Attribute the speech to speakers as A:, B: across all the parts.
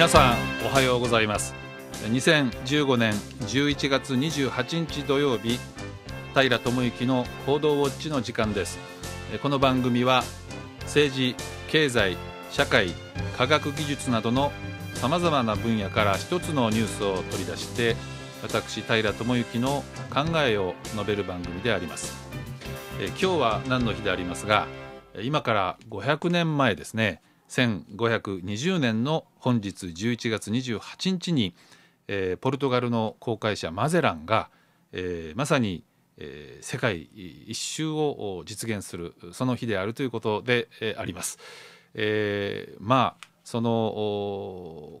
A: 皆さんおはようございます2015年11月28日土曜日平智之の報道ウォッチの時間ですこの番組は政治経済社会科学技術などのさまざまな分野から一つのニュースを取り出して私平智之の考えを述べる番組でありますえ今日は何の日でありますが今から500年前ですね1520年の本日11月28日に、えー、ポルトガルの航海者マゼランが、えー、まさに、えー、世界一周を実現するその日であるということで、えー、あります。えー、まあその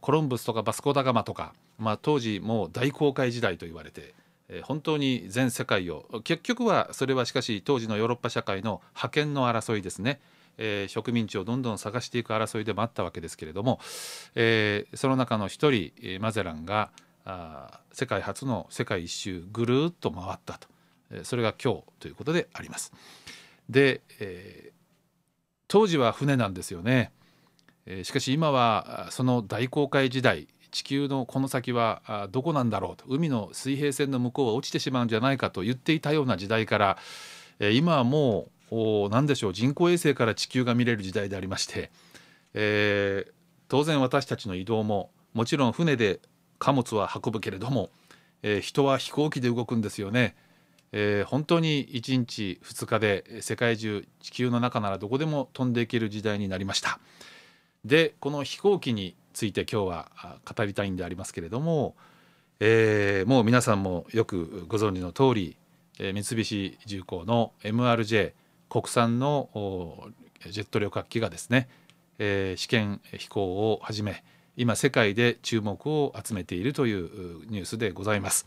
A: コロンブスとかバスコ・ダガマとか、まあ、当時もう大航海時代と言われて本当に全世界を結局はそれはしかし当時のヨーロッパ社会の覇権の争いですねえー、植民地をどんどん探していく争いでもあったわけですけれども、えー、その中の一人マゼランがあ世界初の世界一周ぐるっと回ったと、えそれが今日ということであります。で、えー、当時は船なんですよね、えしかし今はその大航海時代地球のこの先はどこなんだろうと海の水平線の向こうは落ちてしまうんじゃないかと言っていたような時代からえ今はもうお何でしょう人工衛星から地球が見れる時代でありまして、えー、当然私たちの移動ももちろん船で貨物は運ぶけれども、えー、人は飛行機で動くんですよね。えー、本当に1日2日で世界中地球の中ならどこでも飛んでいける時代になりました。でこの飛行機について今日は語りたいんでありますけれども、えー、もう皆さんもよくご存知の通り、えー、三菱重工の MRJ 国産のジェット旅客機がですね、えー、試験飛行をはじめ今世界で注目を集めているというニュースでございます。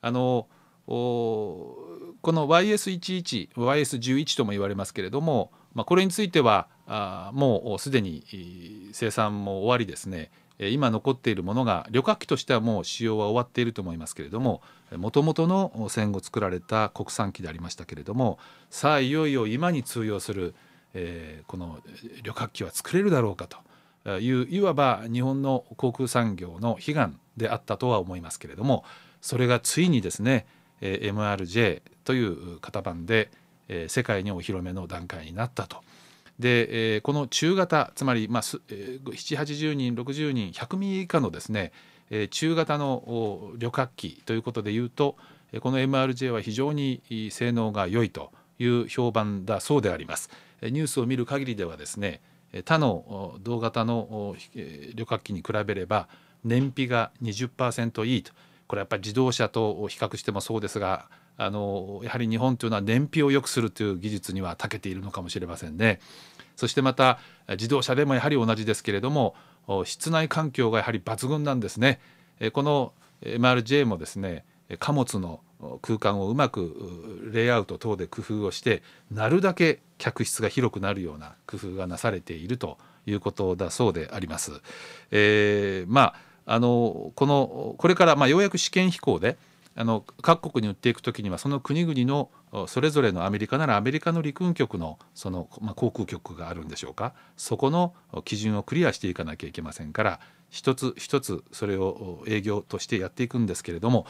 A: あのこの YS11、YS11 とも言われますけれども、まあ、これについてはあもうすでに生産も終わりですね今残っているものが旅客機としてはもう使用は終わっていると思いますけれどももともとの戦後作られた国産機でありましたけれどもさあいよいよ今に通用する、えー、この旅客機は作れるだろうかといういわば日本の航空産業の悲願であったとは思いますけれどもそれがついにですね、え MRJ という型番で、え世界にお披露目の段階になったと。で、えー、この中型つまり、まあ、780人60人100名以下のですね、えー、中型の旅客機ということでいうとこの MRJ は非常に性能が良いという評判だそうであります。ニュースを見る限りではですね他の同型の旅客機に比べれば燃費が20%いいとこれやっぱり自動車と比較してもそうですがあのやはり日本というのは燃費を良くするという技術には長けているのかもしれませんね。そしてまた自動車でもやはり同じですけれども室内環境がやはり抜群なんですね。この MRJ もですね貨物の空間をうまくレイアウト等で工夫をしてなるだけ客室が広くなるような工夫がなされているということだそうであります。えー、まああのこのこれからまあようやく試験飛行であの各国に売っていく時にはその国々のそれぞれのアメリカならアメリカの陸軍局のその、まあ、航空局があるんでしょうかそこの基準をクリアしていかなきゃいけませんから一つ一つそれを営業としてやっていくんですけれども、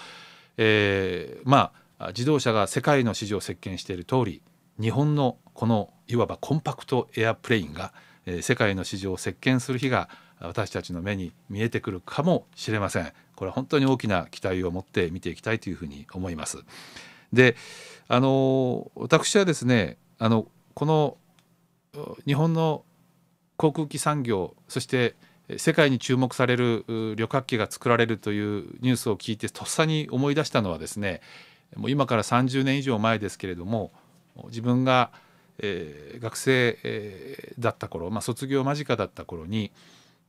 A: えー、まあ自動車が世界の市場を席巻している通り日本のこのいわばコンパクトエアプレインがえー、世界の市場を席巻する日が私たちの目に見えてくるかもしれませんこれは本当に大きな期待を持って見ていきたいというふうに思いますであの私はですねあのこの日本の航空機産業そして世界に注目される旅客機が作られるというニュースを聞いてとっさに思い出したのはですねもう今から30年以上前ですけれども自分がえー、学生、えー、だった頃、まあ、卒業間近だった頃に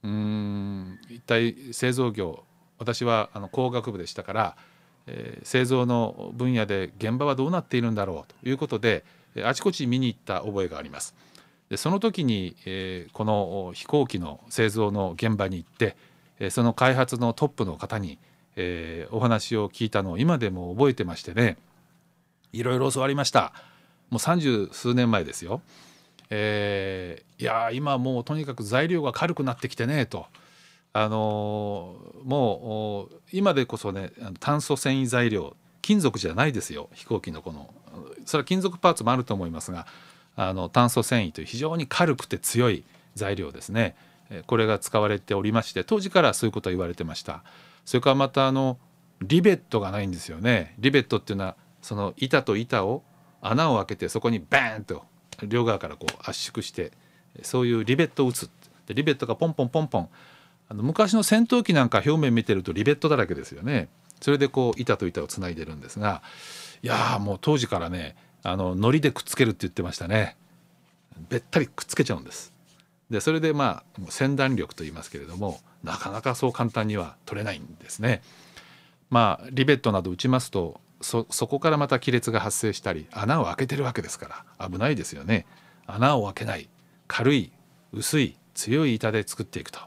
A: うん一体製造業私はあの工学部でしたから、えー、製造の分野で現場はどうなっているんだろうということであちこち見に行った覚えがあります。でその時に、えこの飛行機の製造の現場に行って、えその開発のトップの方に、えお話を聞いたのを今でも覚えてましてねいろいろ教わりました。もう三十数年前ですよ。えー、いや今もうとにかく材料が軽くなってきてねと。あのー、もう今でこそね炭素繊維材料金属じゃないですよ飛行機のこのそれは金属パーツもあると思いますがあの炭素繊維という非常に軽くて強い材料ですねこれが使われておりまして当時からそういうことは言われてましたそれからまたあのリベットがないんですよねリベットっていうのはその板と板を穴を開けてそこにバーンと両側からこう圧縮してそういうリベットを打つでリベットがポンポンポンポンあの昔の戦闘機なんか表面見てるとリベットだらけですよねそれでこう板と板をつないでるんですがいやもう当時からねあの糊でくっつけるって言ってましたねべったりくっつけちゃうんですでそれでまあ先断力と言いますけれどもなかなかそう簡単には取れないんですねまあリベットなど打ちますとそこからまた亀裂が発生したり穴を開けてるわけですから危ないですよね穴を開けない軽い薄い強い板で作っていくと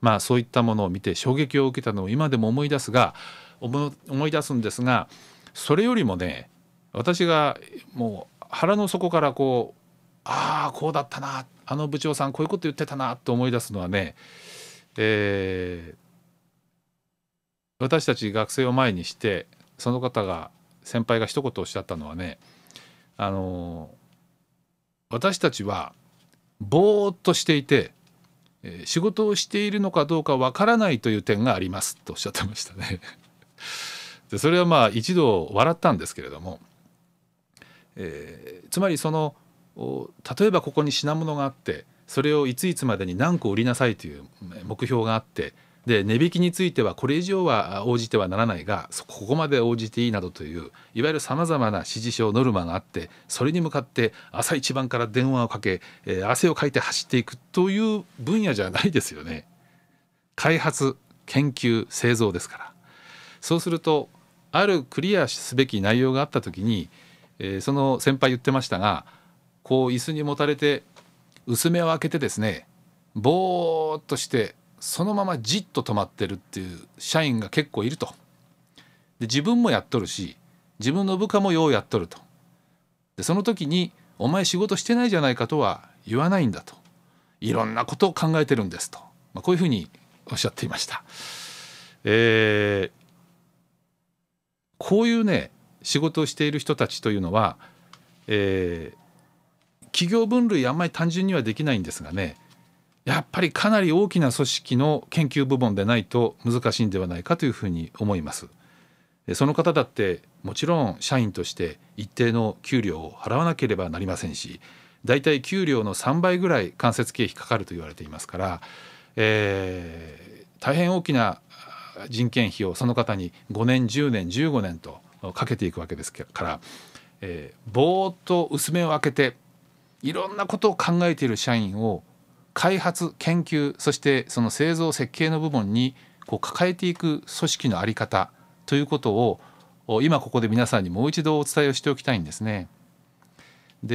A: まあそういったものを見て衝撃を受けたのを今でも思い出すが思い出すんですがそれよりもね私がもう腹の底からこうああこうだったなあの部長さんこういうこと言ってたなと思い出すのはね、えー、私たち学生を前にしてその方が先輩が一言おっしゃったのはねあの私たちはぼーっとしていて仕事をしているのかどうかわからないという点がありますとおっしゃってましたね。でそれはまあ一度笑ったんですけれども、えー、つまりその例えばここに品物があってそれをいついつまでに何個売りなさいという目標があってで値引きについてはこれ以上は応じてはならないがここまで応じていいなどといういわゆるさまざまな指示書ノルマがあってそれに向かって朝一番から電話をかけ、えー、汗をかいて走っていくという分野じゃないですよね。開発研究製造ですからそうするとあるクリアすべき内容があった時に、えー、その先輩言ってましたがこう椅子にもたれて薄目を開けてですねぼーっとしてそのままじっと止まってるっていう社員が結構いると。で自分もやっとるし自分の部下もようやっとると。でその時に「お前仕事してないじゃないか」とは言わないんだと。いろんなことを考えてるんですと、まあ、こういうふうにおっしゃっていました。えー、こういうね仕事をしている人たちというのは、えー、企業分類あんまり単純にはできないんですがねやっぱりかなり大きな組織の研究部門でないと難しいんではないかというふうに思います。その方だってもちろん社員として一定の給料を払わなければなりませんしだいたい給料の3倍ぐらい間接経費かかると言われていますから、えー、大変大きな人件費をその方に5年10年15年とかけていくわけですから、えー、ぼーっと薄目を開けていろんなことを考えている社員を開発研究そしてその製造設計の部門にこう抱えていく組織の在り方ということを今ここで皆さんにもう一度お伝えをしておきたいんですね。で、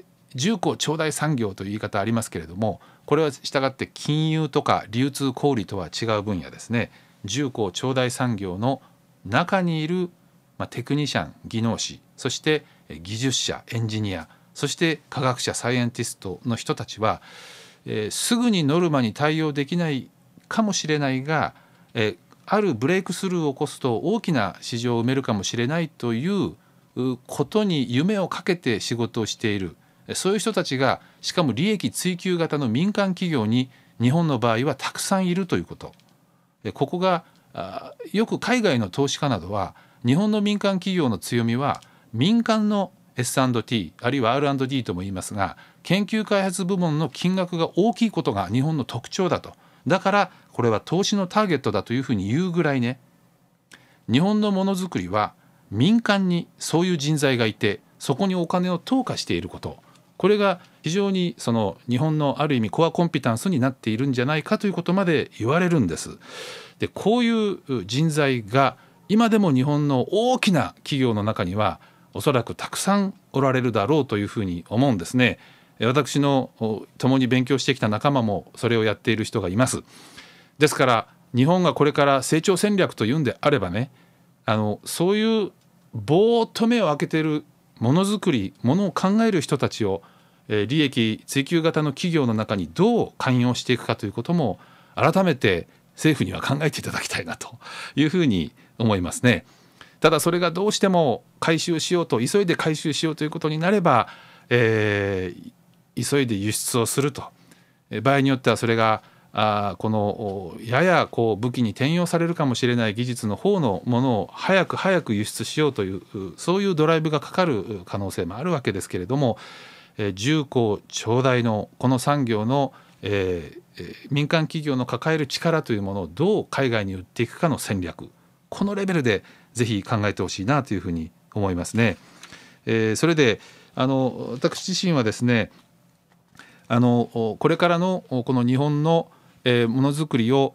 A: えー、重工長大産業という言い方ありますけれどもこれは従って金融とか流通小売とは違う分野ですね重工長大産業の中にいる、まあ、テクニシャン技能士そして技術者エンジニアそして科学者サイエンティストの人たちはえー、すぐにノルマに対応できないかもしれないが、えー、あるブレイクスルーを起こすと大きな市場を埋めるかもしれないということに夢をかけて仕事をしているそういう人たちがしかも利益追求型の民間企業に日本の場合はたくさんいるということここがよく海外の投資家などは日本の民間企業の強みは民間の S&T あるいは R&D とも言いますが研究開発部門の金額が大きいことが日本の特徴だとだからこれは投資のターゲットだというふうに言うぐらいね日本のものづくりは民間にそういう人材がいてそこにお金を投下していることこれが非常にその日本のある意味コアコンピタンスになっているんじゃないかということまで言われるんです。でこういう人材が今でも日本の大きな企業の中にはおそらくたくさんおられるだろうというふうに思うんですね私の共に勉強してきた仲間もそれをやっている人がいますですから日本がこれから成長戦略というんであればねあのそういうぼーっと目を開けているものづくりものを考える人たちを利益追求型の企業の中にどう寛容していくかということも改めて政府には考えていただきたいなというふうに思いますね。ただそれがどうしても回収しようと急いで回収しようということになれば、えー、急いで輸出をすると場合によってはそれがあこのややこう武器に転用されるかもしれない技術の方のものを早く早く輸出しようというそういうドライブがかかる可能性もあるわけですけれども、えー、重工長大のこの産業の、えー、民間企業の抱える力というものをどう海外に売っていくかの戦略このレベルでぜひ考えてほしいなというふうに思いますね。えー、それであの私自身はですねあのこれからのこの日本のものづくりを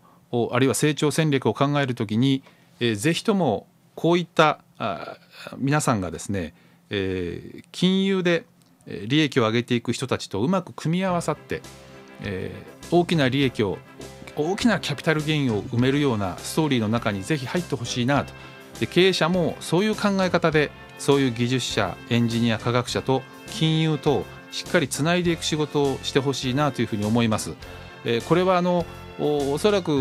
A: あるいは成長戦略を考えるときに、えー、ぜひともこういったあ皆さんがですね、えー、金融で利益を上げていく人たちとうまく組み合わさって、えー、大きな利益を大きなキャピタルゲインを埋めるようなストーリーの中にぜひ入ってほしいなとで経営者もそういう考え方でそういう技術者エンジニア科学者と金融としっかりつないでいく仕事をしてほしいなというふうに思います。えこれはあのおそらく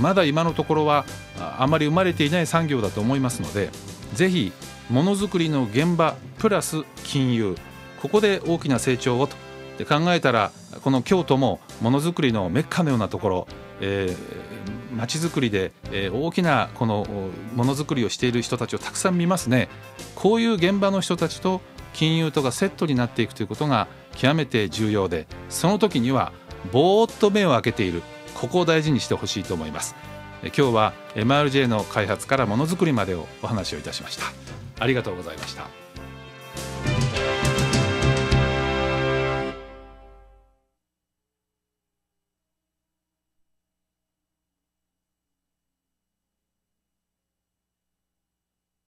A: まだ今のところはあまり生まれていない産業だと思いますのでぜひものづくりの現場プラス金融ここで大きな成長をとで考えたらこの京都もものづくりのメッカのようなところ、えー、町づくりで、えー、大きなこのものづくりをしている人たちをたくさん見ますねこういう現場の人たちと金融とがセットになっていくということが極めて重要でその時にはぼーっと目を開けているここを大事にしてほしいと思います今日は MRJ の開発からものづくりまでをお話をいたしましたありがとうございました